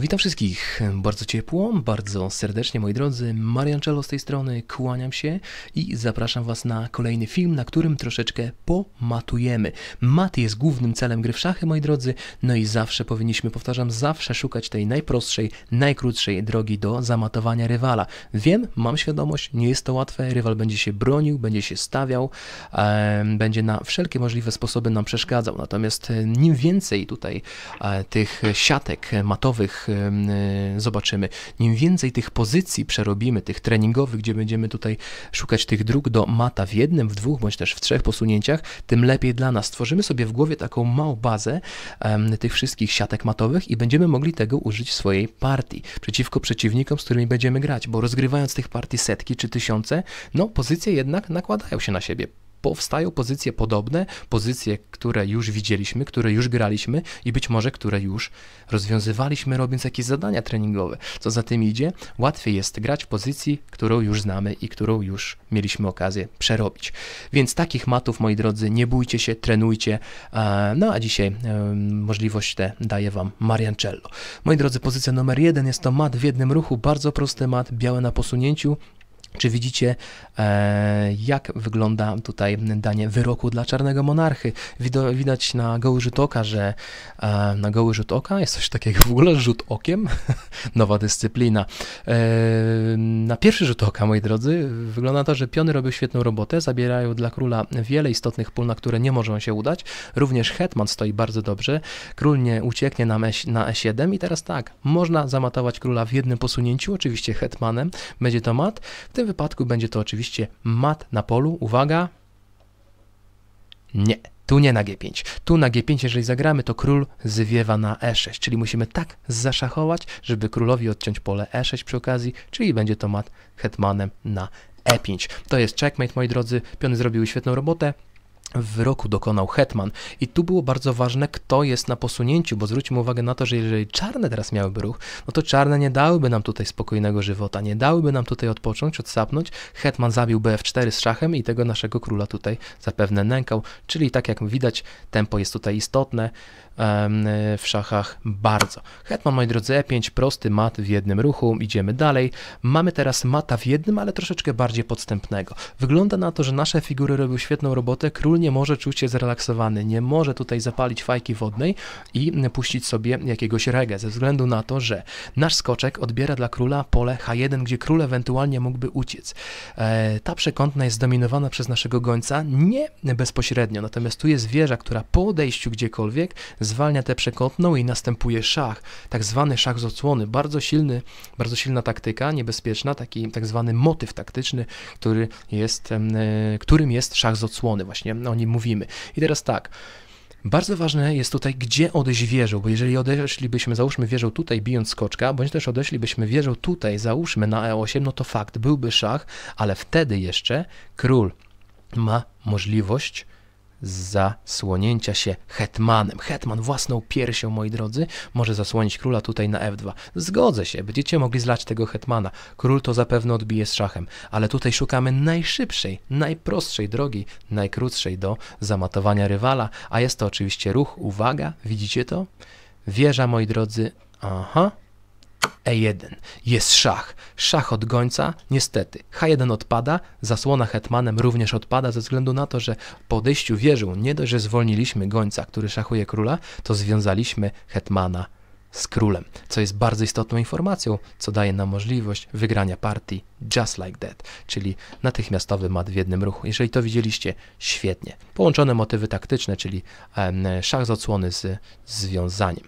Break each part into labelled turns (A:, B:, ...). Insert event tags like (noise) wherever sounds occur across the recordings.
A: Witam wszystkich bardzo ciepło, bardzo serdecznie moi drodzy. Mariancello z tej strony, kłaniam się i zapraszam Was na kolejny film, na którym troszeczkę pomatujemy. Mat jest głównym celem gry w szachy, moi drodzy, no i zawsze powinniśmy, powtarzam, zawsze szukać tej najprostszej, najkrótszej drogi do zamatowania rywala. Wiem, mam świadomość, nie jest to łatwe, rywal będzie się bronił, będzie się stawiał, e, będzie na wszelkie możliwe sposoby nam przeszkadzał. Natomiast e, im więcej tutaj e, tych siatek matowych, E, zobaczymy. Im więcej tych pozycji przerobimy, tych treningowych, gdzie będziemy tutaj szukać tych dróg do mata w jednym, w dwóch bądź też w trzech posunięciach, tym lepiej dla nas. Stworzymy sobie w głowie taką małą bazę tych wszystkich siatek matowych i będziemy mogli tego użyć w swojej partii przeciwko przeciwnikom, z którymi będziemy grać, bo rozgrywając tych partii setki czy tysiące, no pozycje jednak nakładają się na siebie powstają pozycje podobne, pozycje, które już widzieliśmy, które już graliśmy i być może które już rozwiązywaliśmy, robiąc jakieś zadania treningowe. Co za tym idzie, łatwiej jest grać w pozycji, którą już znamy i którą już mieliśmy okazję przerobić. Więc takich matów, moi drodzy, nie bójcie się, trenujcie. E, no a dzisiaj e, możliwość tę daje Wam Mariancello. Moi drodzy, pozycja numer jeden jest to mat w jednym ruchu, bardzo prosty mat, białe na posunięciu, czy widzicie, e, jak wygląda tutaj danie wyroku dla czarnego monarchy? Widać na goły rzut oka, że e, na goły rzut oka jest coś takiego w ogóle rzut okiem, (laughs) nowa dyscyplina. E, na pierwszy rzut oka, moi drodzy, wygląda to, że piony robią świetną robotę, zabierają dla króla wiele istotnych pól, na które nie mogą się udać. Również hetman stoi bardzo dobrze, król nie ucieknie na, na e7 i teraz tak, można zamatować króla w jednym posunięciu, oczywiście hetmanem, będzie to mat. W tym wypadku będzie to oczywiście mat na polu. Uwaga. Nie, tu nie na G5. Tu na G5, jeżeli zagramy, to król zwiewa na E6, czyli musimy tak zaszachować, żeby królowi odciąć pole E6 przy okazji, czyli będzie to mat hetmanem na E5. To jest checkmate, moi drodzy. Piony zrobiły świetną robotę wyroku dokonał Hetman. I tu było bardzo ważne, kto jest na posunięciu, bo zwróćmy uwagę na to, że jeżeli czarne teraz miałyby ruch, no to czarne nie dałyby nam tutaj spokojnego żywota, nie dałyby nam tutaj odpocząć, odsapnąć. Hetman zabił BF4 z szachem i tego naszego króla tutaj zapewne nękał, czyli tak jak widać, tempo jest tutaj istotne w szachach bardzo. Hetman, moi drodzy, E5, prosty mat w jednym ruchu, idziemy dalej. Mamy teraz mata w jednym, ale troszeczkę bardziej podstępnego. Wygląda na to, że nasze figury robią świetną robotę, król nie może czuć się zrelaksowany, nie może tutaj zapalić fajki wodnej i puścić sobie jakiegoś regę, ze względu na to, że nasz skoczek odbiera dla króla pole H1, gdzie król ewentualnie mógłby uciec. E, ta przekątna jest zdominowana przez naszego gońca, nie bezpośrednio, natomiast tu jest wieża, która po odejściu gdziekolwiek zwalnia tę przekątną i następuje szach, tak zwany szach z odsłony, bardzo silny, bardzo silna taktyka, niebezpieczna, taki tak zwany motyw taktyczny, który jest, e, którym jest szach z odsłony, właśnie o nim mówimy. I teraz tak, bardzo ważne jest tutaj, gdzie odejść wieżą, bo jeżeli odeszlibyśmy, załóżmy wieżą tutaj, bijąc skoczka, bądź też odeszlibyśmy wieżą tutaj, załóżmy na e8, no to fakt, byłby szach, ale wtedy jeszcze król ma możliwość zasłonięcia się hetmanem. Hetman własną piersią, moi drodzy, może zasłonić króla tutaj na f2. Zgodzę się, będziecie mogli zlać tego hetmana. Król to zapewne odbije z szachem, ale tutaj szukamy najszybszej, najprostszej drogi, najkrótszej do zamatowania rywala, a jest to oczywiście ruch, uwaga, widzicie to? Wieża, moi drodzy, aha, E1. Jest szach. Szach od gońca, niestety. H1 odpada, zasłona hetmanem również odpada ze względu na to, że po odejściu wieżą nie dość, że zwolniliśmy gońca, który szachuje króla, to związaliśmy hetmana z królem, co jest bardzo istotną informacją, co daje nam możliwość wygrania partii Just Like That, czyli natychmiastowy mat w jednym ruchu. Jeżeli to widzieliście, świetnie. Połączone motywy taktyczne, czyli szach z odsłony z związaniem.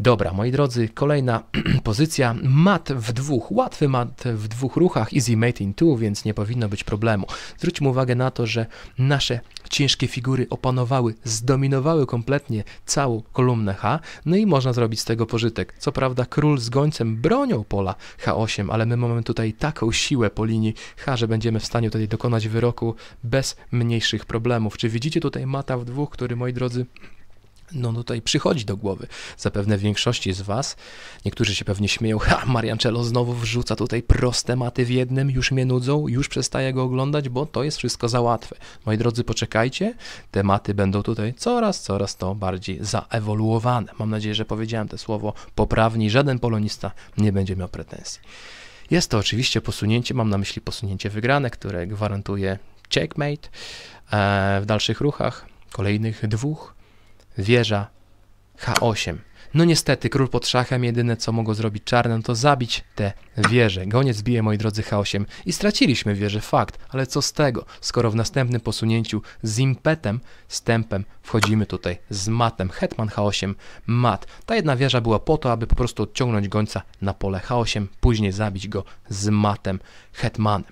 A: Dobra, moi drodzy, kolejna (clears throat) pozycja. Mat w dwóch, łatwy mat w dwóch ruchach, easy mate in two, więc nie powinno być problemu. Zwróćmy uwagę na to, że nasze ciężkie figury opanowały, zdominowały kompletnie całą kolumnę H, no i można zrobić z tego pożytek. Co prawda król z gońcem bronią pola H8, ale my mamy tutaj taką siłę po linii H, że będziemy w stanie tutaj dokonać wyroku bez mniejszych problemów. Czy widzicie tutaj mata w dwóch, który moi drodzy no, no tutaj przychodzi do głowy zapewne większości z Was. Niektórzy się pewnie śmieją, ha, Mariancello znowu wrzuca tutaj proste maty w jednym, już mnie nudzą, już przestaję go oglądać, bo to jest wszystko za łatwe. Moi drodzy, poczekajcie, te maty będą tutaj coraz, coraz to bardziej zaewoluowane. Mam nadzieję, że powiedziałem to słowo poprawnie żaden polonista nie będzie miał pretensji. Jest to oczywiście posunięcie, mam na myśli posunięcie wygrane, które gwarantuje checkmate e, w dalszych ruchach, kolejnych dwóch, wieża H8. No niestety, król pod szachem, jedyne co mogło zrobić czarnym, no to zabić te wieże. Goniec bije, moi drodzy, chaosiem i straciliśmy wieżę, fakt, ale co z tego, skoro w następnym posunięciu z impetem, stępem wchodzimy tutaj z matem, hetman chaosiem, mat. Ta jedna wieża była po to, aby po prostu odciągnąć gońca na pole chaosiem, później zabić go z matem, hetmanem.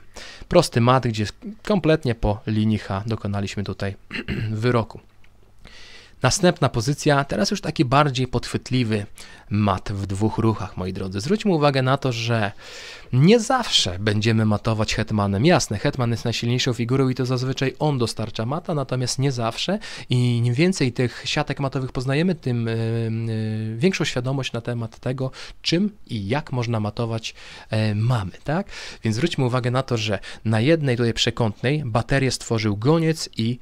A: Prosty mat, gdzie kompletnie po linii H dokonaliśmy tutaj (clears throat) wyroku. Następna pozycja, teraz już taki bardziej podchwytliwy mat w dwóch ruchach, moi drodzy. Zwróćmy uwagę na to, że nie zawsze będziemy matować hetmanem. Jasne, hetman jest najsilniejszą figurą i to zazwyczaj on dostarcza mata, natomiast nie zawsze i im więcej tych siatek matowych poznajemy, tym yy, większą świadomość na temat tego, czym i jak można matować yy, mamy, tak? Więc zwróćmy uwagę na to, że na jednej tutaj przekątnej baterię stworzył goniec i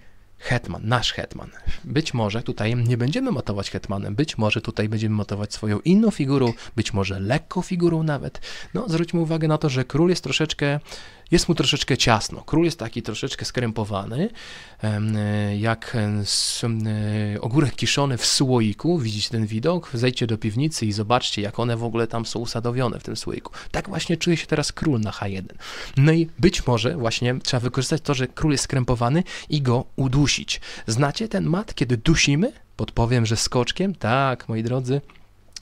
A: hetman, nasz hetman. Być może tutaj nie będziemy motować hetmanem, być może tutaj będziemy motować swoją inną figurą, być może lekką figurą nawet. No, zwróćmy uwagę na to, że król jest troszeczkę jest mu troszeczkę ciasno. Król jest taki troszeczkę skrępowany, e, jak e, e, ogórek kiszony w słoiku. Widzicie ten widok? Zejdźcie do piwnicy i zobaczcie, jak one w ogóle tam są usadowione w tym słoiku. Tak właśnie czuje się teraz król na H1. No i być może właśnie trzeba wykorzystać to, że król jest skrępowany i go udusić. Znacie ten mat, kiedy dusimy? Podpowiem, że skoczkiem? Tak, moi drodzy.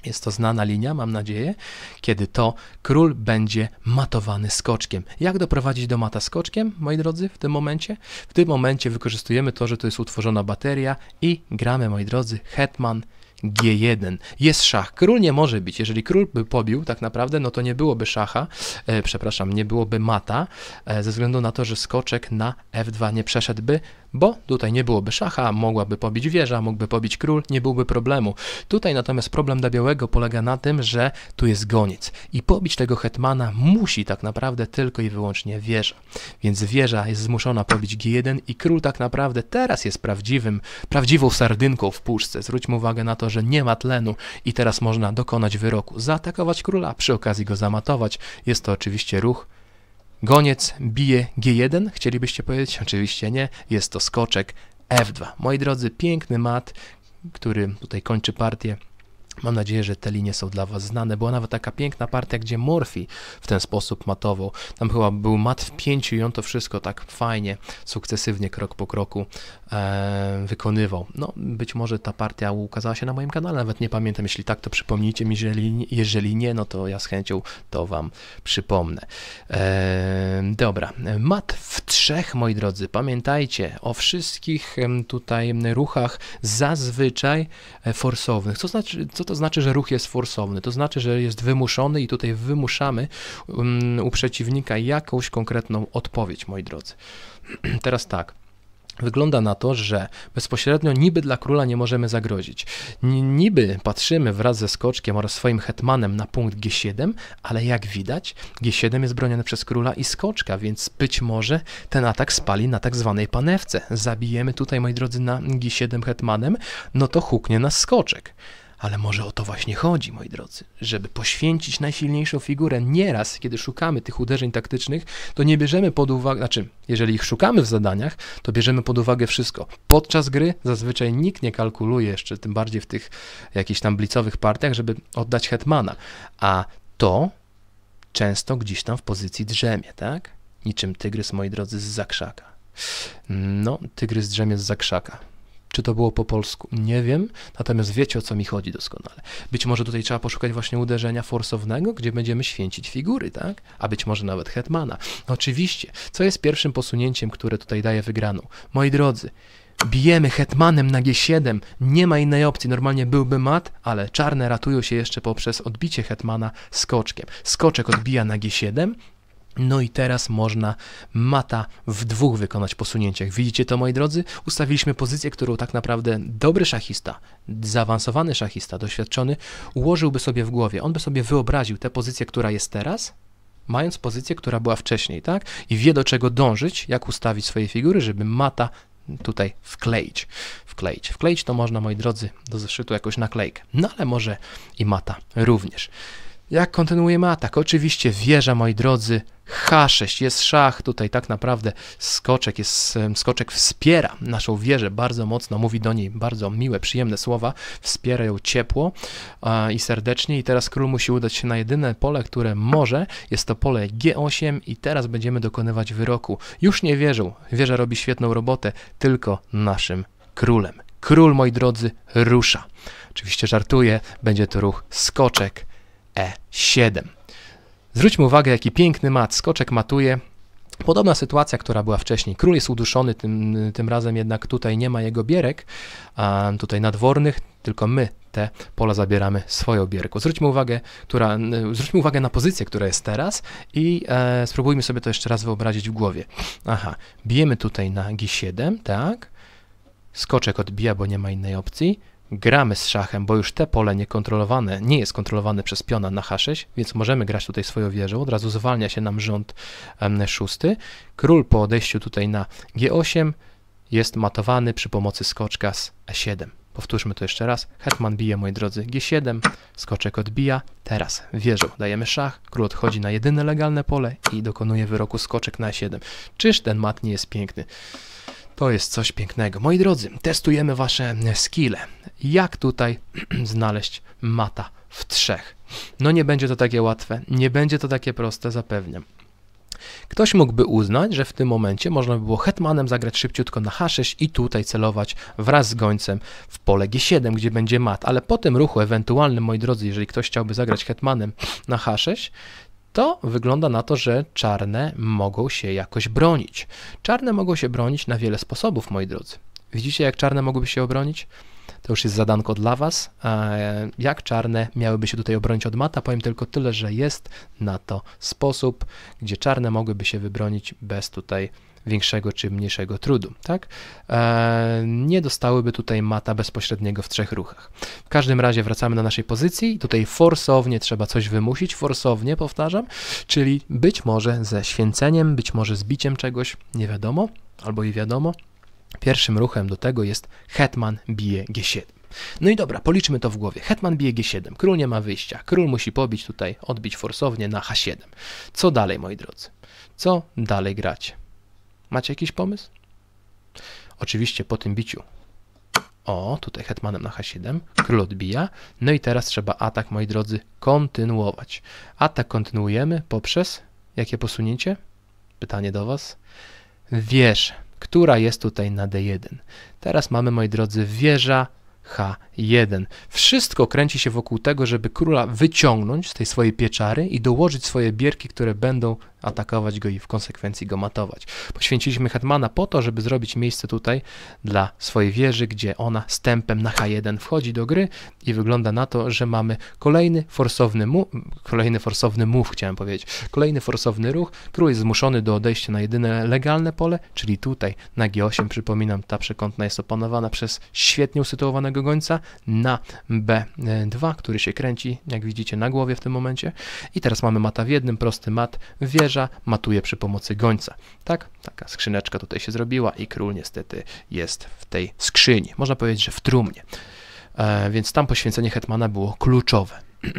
A: Jest to znana linia, mam nadzieję, kiedy to król będzie matowany skoczkiem. Jak doprowadzić do mata skoczkiem, moi drodzy, w tym momencie? W tym momencie wykorzystujemy to, że to jest utworzona bateria i gramy, moi drodzy, hetman G1. Jest szach. Król nie może być, Jeżeli król by pobił tak naprawdę, no to nie byłoby szacha, e, przepraszam, nie byłoby mata, e, ze względu na to, że skoczek na F2 nie przeszedłby bo tutaj nie byłoby szacha, mogłaby pobić wieża, mógłby pobić król, nie byłby problemu. Tutaj natomiast problem dla białego polega na tym, że tu jest goniec i pobić tego hetmana musi tak naprawdę tylko i wyłącznie wieża. Więc wieża jest zmuszona pobić G1 i król tak naprawdę teraz jest prawdziwym, prawdziwą sardynką w puszce. Zwróćmy uwagę na to, że nie ma tlenu i teraz można dokonać wyroku, zaatakować króla, przy okazji go zamatować. Jest to oczywiście ruch Goniec bije G1, chcielibyście powiedzieć? Oczywiście nie, jest to skoczek F2. Moi drodzy, piękny mat, który tutaj kończy partię. Mam nadzieję, że te linie są dla Was znane. Była nawet taka piękna partia, gdzie Morphy w ten sposób matował. Tam chyba był mat w pięciu i on to wszystko tak fajnie, sukcesywnie, krok po kroku e, wykonywał. No, być może ta partia ukazała się na moim kanale, nawet nie pamiętam. Jeśli tak, to przypomnijcie mi, jeżeli, jeżeli nie, no to ja z chęcią to Wam przypomnę. E, dobra, mat w trzech, moi drodzy. Pamiętajcie o wszystkich tutaj ruchach zazwyczaj e, forsownych. Co znaczy, co co to znaczy, że ruch jest forsowny? To znaczy, że jest wymuszony i tutaj wymuszamy mm, u przeciwnika jakąś konkretną odpowiedź, moi drodzy. (clears throat) Teraz tak. Wygląda na to, że bezpośrednio niby dla króla nie możemy zagrozić. Niby patrzymy wraz ze skoczkiem oraz swoim hetmanem na punkt G7, ale jak widać, G7 jest broniony przez króla i skoczka, więc być może ten atak spali na tak zwanej panewce. Zabijemy tutaj, moi drodzy, na G7 hetmanem, no to huknie nas skoczek. Ale może o to właśnie chodzi, moi drodzy, żeby poświęcić najsilniejszą figurę. Nieraz, kiedy szukamy tych uderzeń taktycznych, to nie bierzemy pod uwagę, znaczy, jeżeli ich szukamy w zadaniach, to bierzemy pod uwagę wszystko. Podczas gry zazwyczaj nikt nie kalkuluje jeszcze, tym bardziej w tych jakichś tam blicowych partiach, żeby oddać hetmana. A to często gdzieś tam w pozycji drzemie, tak? Niczym tygrys, moi drodzy, z zakrzaka. No, tygrys drzemie z zakrzaka. Czy to było po polsku? Nie wiem, natomiast wiecie o co mi chodzi doskonale. Być może tutaj trzeba poszukać właśnie uderzenia forsownego, gdzie będziemy święcić figury, tak? A być może nawet hetmana. Oczywiście, co jest pierwszym posunięciem, które tutaj daje wygraną? Moi drodzy, bijemy hetmanem na G7, nie ma innej opcji, normalnie byłby mat, ale czarne ratują się jeszcze poprzez odbicie hetmana skoczkiem. Skoczek odbija na G7, no i teraz można mata w dwóch wykonać posunięciach. Widzicie to, moi drodzy? Ustawiliśmy pozycję, którą tak naprawdę dobry szachista, zaawansowany szachista, doświadczony, ułożyłby sobie w głowie. On by sobie wyobraził tę pozycję, która jest teraz, mając pozycję, która była wcześniej, tak? I wie do czego dążyć, jak ustawić swoje figury, żeby mata tutaj wkleić. Wkleić. Wkleić to można, moi drodzy, do zeszytu jakoś naklejkę. No ale może i mata również. Jak kontynuujemy atak? Oczywiście wieża, moi drodzy, H6, jest szach, tutaj tak naprawdę skoczek, jest, skoczek wspiera naszą wieżę bardzo mocno, mówi do niej bardzo miłe, przyjemne słowa, wspiera ją ciepło a, i serdecznie i teraz król musi udać się na jedyne pole, które może, jest to pole G8 i teraz będziemy dokonywać wyroku. Już nie wierzą, wieża robi świetną robotę, tylko naszym królem. Król, moi drodzy, rusza. Oczywiście żartuję, będzie to ruch skoczek E7. Zwróćmy uwagę, jaki piękny mat, skoczek matuje. Podobna sytuacja, która była wcześniej. Król jest uduszony, tym, tym razem jednak tutaj nie ma jego bierek, a tutaj nadwornych, tylko my te pola zabieramy swoją bierką. Zwróćmy uwagę, która, zwróćmy uwagę na pozycję, która jest teraz i e, spróbujmy sobie to jeszcze raz wyobrazić w głowie. Aha, bijemy tutaj na G7, tak? Skoczek odbija, bo nie ma innej opcji gramy z szachem, bo już te pole niekontrolowane nie jest kontrolowane przez piona na h6, więc możemy grać tutaj swoją wieżą. Od razu zwalnia się nam rząd szósty. Król po odejściu tutaj na g8 jest matowany przy pomocy skoczka z e7. Powtórzmy to jeszcze raz. Hetman bije, moi drodzy, g7, skoczek odbija. Teraz wieżą dajemy szach, król odchodzi na jedyne legalne pole i dokonuje wyroku skoczek na e7. Czyż ten mat nie jest piękny? To jest coś pięknego. Moi drodzy, testujemy wasze skille. Jak tutaj (clears throat) znaleźć mata w trzech? No nie będzie to takie łatwe, nie będzie to takie proste, zapewniam. Ktoś mógłby uznać, że w tym momencie można by było hetmanem zagrać szybciutko na H6 i tutaj celować wraz z gońcem w pole G7, gdzie będzie mat, ale po tym ruchu ewentualnym, moi drodzy, jeżeli ktoś chciałby zagrać hetmanem na H6, to wygląda na to, że czarne mogą się jakoś bronić. Czarne mogą się bronić na wiele sposobów, moi drodzy. Widzicie, jak czarne mogłyby się obronić? To już jest zadanko dla Was. E, jak czarne miałyby się tutaj obronić od mata? Powiem tylko tyle, że jest na to sposób, gdzie czarne mogłyby się wybronić bez tutaj większego czy mniejszego trudu, tak? E, nie dostałyby tutaj mata bezpośredniego w trzech ruchach. W każdym razie wracamy do naszej pozycji. Tutaj forsownie trzeba coś wymusić, forsownie powtarzam, czyli być może ze święceniem, być może z biciem czegoś, nie wiadomo, albo i wiadomo. Pierwszym ruchem do tego jest hetman bije g7. No i dobra, policzmy to w głowie. Hetman bije g7, król nie ma wyjścia, król musi pobić tutaj, odbić forsownie na h7. Co dalej, moi drodzy? Co dalej gracie? Macie jakiś pomysł? Oczywiście po tym biciu. O, tutaj hetmanem na h7, król odbija. No i teraz trzeba atak, moi drodzy, kontynuować. Atak kontynuujemy poprzez jakie posunięcie? Pytanie do was. Wież, która jest tutaj na d1. Teraz mamy, moi drodzy, wieża H1. Wszystko kręci się wokół tego, żeby króla wyciągnąć z tej swojej pieczary i dołożyć swoje bierki, które będą atakować go i w konsekwencji go matować. Poświęciliśmy Hetmana po to, żeby zrobić miejsce tutaj dla swojej wieży, gdzie ona stępem na H1 wchodzi do gry i wygląda na to, że mamy kolejny forsowny mu, kolejny forsowny move, chciałem powiedzieć, kolejny forsowny ruch, który jest zmuszony do odejścia na jedyne legalne pole, czyli tutaj na G8, przypominam, ta przekątna jest opanowana przez świetnie usytuowanego gońca na B2, który się kręci, jak widzicie, na głowie w tym momencie i teraz mamy mata w jednym, prosty mat, wieży matuje przy pomocy gońca. Tak, taka skrzyneczka tutaj się zrobiła i król niestety jest w tej skrzyni, można powiedzieć, że w trumnie. E, więc tam poświęcenie hetmana było kluczowe. (clears throat)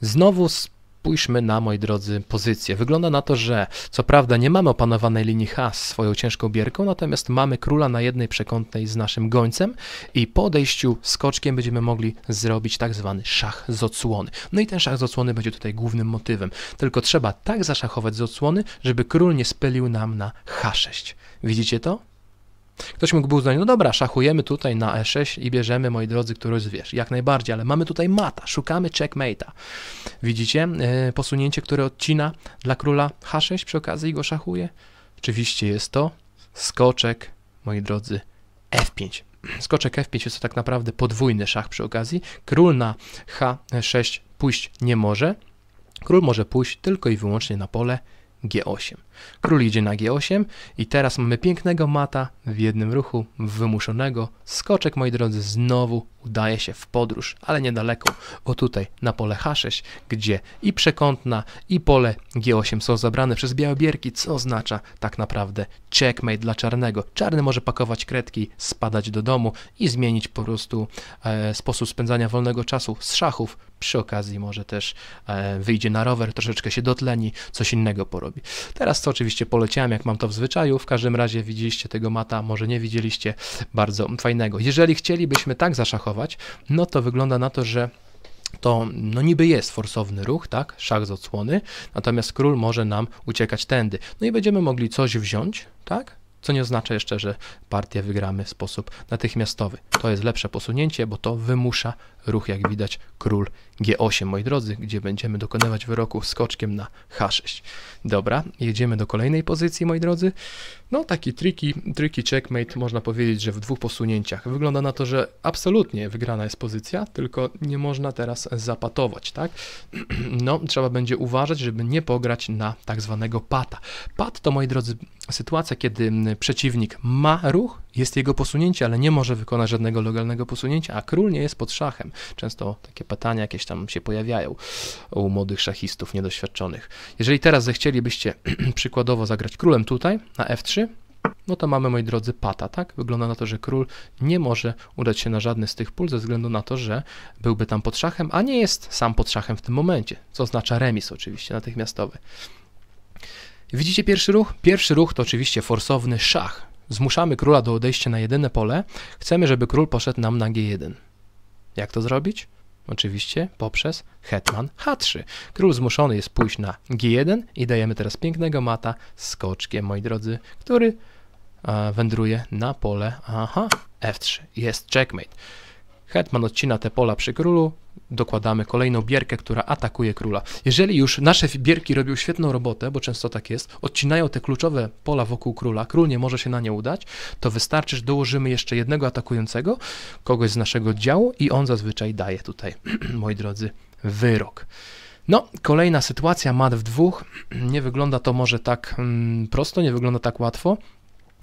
A: Znowu z spójrzmy na, moi drodzy, pozycję. Wygląda na to, że co prawda nie mamy opanowanej linii H z swoją ciężką bierką, natomiast mamy króla na jednej przekątnej z naszym gońcem i po odejściu skoczkiem będziemy mogli zrobić tak zwany szach z odsłony. No i ten szach z odsłony będzie tutaj głównym motywem. Tylko trzeba tak zaszachować z odsłony, żeby król nie spylił nam na H6. Widzicie to? Ktoś mógłby uznać, no dobra, szachujemy tutaj na E6 i bierzemy, moi drodzy, któryś z wież. Jak najbardziej, ale mamy tutaj mata, szukamy checkmate'a. Widzicie yy, posunięcie, które odcina dla króla H6, przy okazji go szachuje? Oczywiście jest to skoczek, moi drodzy, F5. Skoczek F5 jest to tak naprawdę podwójny szach przy okazji. Król na H6 pójść nie może. Król może pójść tylko i wyłącznie na pole G8. Król idzie na G8 i teraz mamy pięknego mata w jednym ruchu wymuszonego. Skoczek, moi drodzy, znowu udaje się w podróż, ale niedaleko, o tutaj na pole H6, gdzie i przekątna i pole G8 są zabrane przez bierki, co oznacza tak naprawdę checkmate dla czarnego. Czarny może pakować kredki, spadać do domu i zmienić po prostu e, sposób spędzania wolnego czasu z szachów. Przy okazji może też e, wyjdzie na rower, troszeczkę się dotleni, coś innego porobi. Teraz co co oczywiście poleciałem, jak mam to w zwyczaju. W każdym razie widzieliście tego mata, może nie widzieliście, bardzo fajnego. Jeżeli chcielibyśmy tak zaszachować, no to wygląda na to, że to no niby jest forsowny ruch, tak, szach z odsłony, natomiast król może nam uciekać tędy. No i będziemy mogli coś wziąć, tak, co nie oznacza jeszcze, że partię wygramy w sposób natychmiastowy. To jest lepsze posunięcie, bo to wymusza ruch, jak widać, król G8, moi drodzy, gdzie będziemy dokonywać wyroku skoczkiem na H6. Dobra, jedziemy do kolejnej pozycji, moi drodzy. No, taki triki, triki checkmate, można powiedzieć, że w dwóch posunięciach. Wygląda na to, że absolutnie wygrana jest pozycja, tylko nie można teraz zapatować, tak? (clears throat) No, trzeba będzie uważać, żeby nie pograć na tak zwanego pata. Pat to, moi drodzy, sytuacja, kiedy mm, przeciwnik ma ruch, jest jego posunięcie, ale nie może wykonać żadnego legalnego posunięcia, a król nie jest pod szachem. Często takie pytania jakieś tam się pojawiają u młodych szachistów niedoświadczonych. Jeżeli teraz zechcielibyście (clears throat) przykładowo zagrać królem tutaj na f3, no to mamy, moi drodzy, pata, tak? Wygląda na to, że król nie może udać się na żadny z tych pól ze względu na to, że byłby tam pod szachem, a nie jest sam pod szachem w tym momencie, co oznacza remis oczywiście natychmiastowy. Widzicie pierwszy ruch? Pierwszy ruch to oczywiście forsowny szach, zmuszamy króla do odejścia na jedyne pole, chcemy, żeby król poszedł nam na G1. Jak to zrobić? Oczywiście poprzez hetman H3. Król zmuszony jest pójść na G1 i dajemy teraz pięknego mata skoczkiem, moi drodzy, który e, wędruje na pole aha, F3. Jest checkmate. Hetman odcina te pola przy królu, dokładamy kolejną bierkę, która atakuje króla. Jeżeli już nasze bierki robią świetną robotę, bo często tak jest, odcinają te kluczowe pola wokół króla, król nie może się na nie udać, to wystarczy, że dołożymy jeszcze jednego atakującego, kogoś z naszego działu i on zazwyczaj daje tutaj, (clears throat) moi drodzy, wyrok. No, kolejna sytuacja, mat w dwóch. Nie wygląda to może tak mm, prosto, nie wygląda tak łatwo,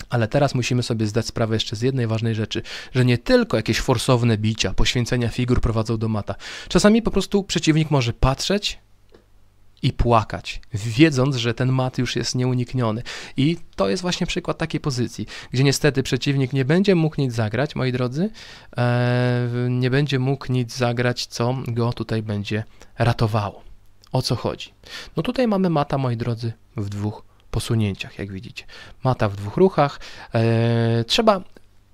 A: ale teraz musimy sobie zdać sprawę jeszcze z jednej ważnej rzeczy, że nie tylko jakieś forsowne bicia, poświęcenia figur prowadzą do mata. Czasami po prostu przeciwnik może patrzeć i płakać, wiedząc, że ten mat już jest nieunikniony. I to jest właśnie przykład takiej pozycji, gdzie niestety przeciwnik nie będzie mógł nic zagrać, moi drodzy, e, nie będzie mógł nic zagrać, co go tutaj będzie ratowało. O co chodzi? No tutaj mamy mata, moi drodzy, w dwóch posunięciach, jak widzicie. Mata w dwóch ruchach. E, trzeba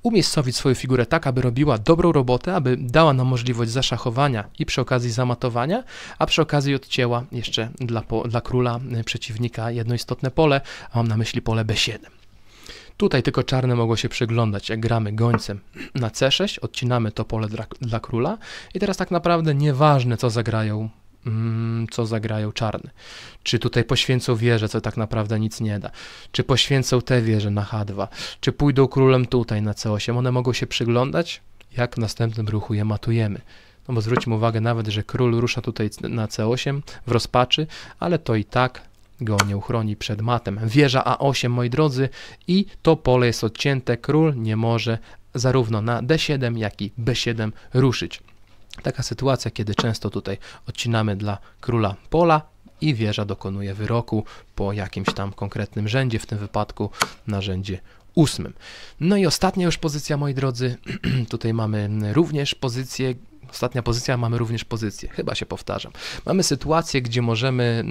A: umiejscowić swoją figurę tak, aby robiła dobrą robotę, aby dała nam możliwość zaszachowania i przy okazji zamatowania, a przy okazji odcięła jeszcze dla, dla króla e, przeciwnika jedno istotne pole, a mam na myśli pole B7. Tutaj tylko czarne mogło się przyglądać, jak gramy gońcem na C6, odcinamy to pole dla, dla króla i teraz tak naprawdę nieważne, co zagrają Mm, co zagrają czarny. Czy tutaj poświęcą wieże, co tak naprawdę nic nie da. Czy poświęcą te wieże na H2. Czy pójdą królem tutaj na C8. One mogą się przyglądać, jak w następnym ruchu je matujemy. No bo zwróćmy uwagę nawet, że król rusza tutaj na C8 w rozpaczy, ale to i tak go nie uchroni przed matem. Wieża A8, moi drodzy, i to pole jest odcięte. Król nie może zarówno na D7, jak i B7 ruszyć. Taka sytuacja, kiedy często tutaj odcinamy dla króla pola i wieża dokonuje wyroku po jakimś tam konkretnym rzędzie, w tym wypadku na rzędzie ósmym. No i ostatnia już pozycja, moi drodzy. (clears throat) tutaj mamy również pozycję ostatnia pozycja, mamy również pozycję, chyba się powtarzam. Mamy sytuację, gdzie możemy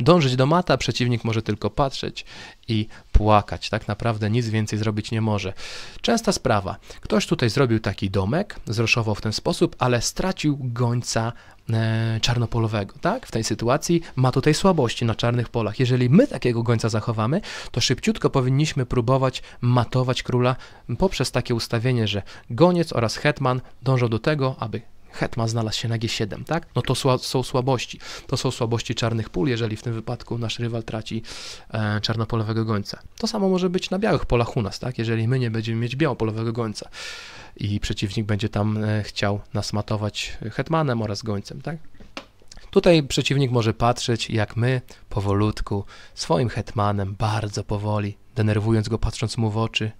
A: y, dążyć do mata, przeciwnik może tylko patrzeć i płakać. Tak naprawdę nic więcej zrobić nie może. Częsta sprawa. Ktoś tutaj zrobił taki domek, zroszował w ten sposób, ale stracił gońca E, czarnopolowego, tak? W tej sytuacji ma tutaj słabości na czarnych polach. Jeżeli my takiego gońca zachowamy, to szybciutko powinniśmy próbować matować króla poprzez takie ustawienie, że goniec oraz hetman dążą do tego, aby hetman znalazł się na G7, tak? No to sła, są słabości. To są słabości czarnych pól, jeżeli w tym wypadku nasz rywal traci e, czarnopolowego gońca. To samo może być na białych polach u nas, tak? Jeżeli my nie będziemy mieć białopolowego gońca i przeciwnik będzie tam e, chciał nas matować hetmanem oraz gońcem, tak? Tutaj przeciwnik może patrzeć, jak my powolutku, swoim hetmanem, bardzo powoli, denerwując go, patrząc mu w oczy,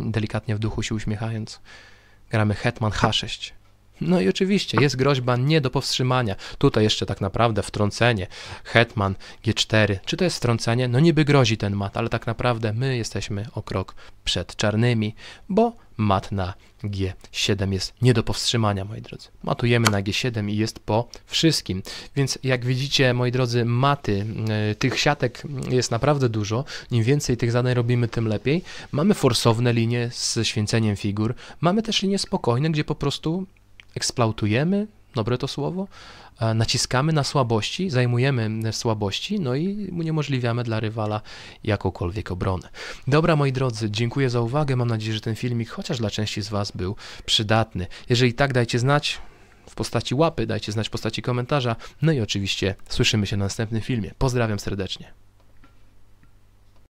A: delikatnie w duchu się uśmiechając, gramy hetman H6. No i oczywiście jest groźba nie do powstrzymania. Tutaj jeszcze tak naprawdę wtrącenie. Hetman G4. Czy to jest wtrącenie? No niby grozi ten mat, ale tak naprawdę my jesteśmy o krok przed czarnymi, bo mat na G7 jest nie do powstrzymania, moi drodzy. Matujemy na G7 i jest po wszystkim. Więc jak widzicie, moi drodzy, maty, e, tych siatek jest naprawdę dużo. Im więcej tych zadań robimy, tym lepiej. Mamy forsowne linie z święceniem figur. Mamy też linie spokojne, gdzie po prostu eksploatujemy, dobre to słowo, e, naciskamy na słabości, zajmujemy słabości, no i uniemożliwiamy dla rywala jakąkolwiek obronę. Dobra, moi drodzy, dziękuję za uwagę. Mam nadzieję, że ten filmik chociaż dla części z Was był przydatny. Jeżeli tak, dajcie znać w postaci łapy, dajcie znać w postaci komentarza. No i oczywiście słyszymy się na następnym filmie. Pozdrawiam serdecznie.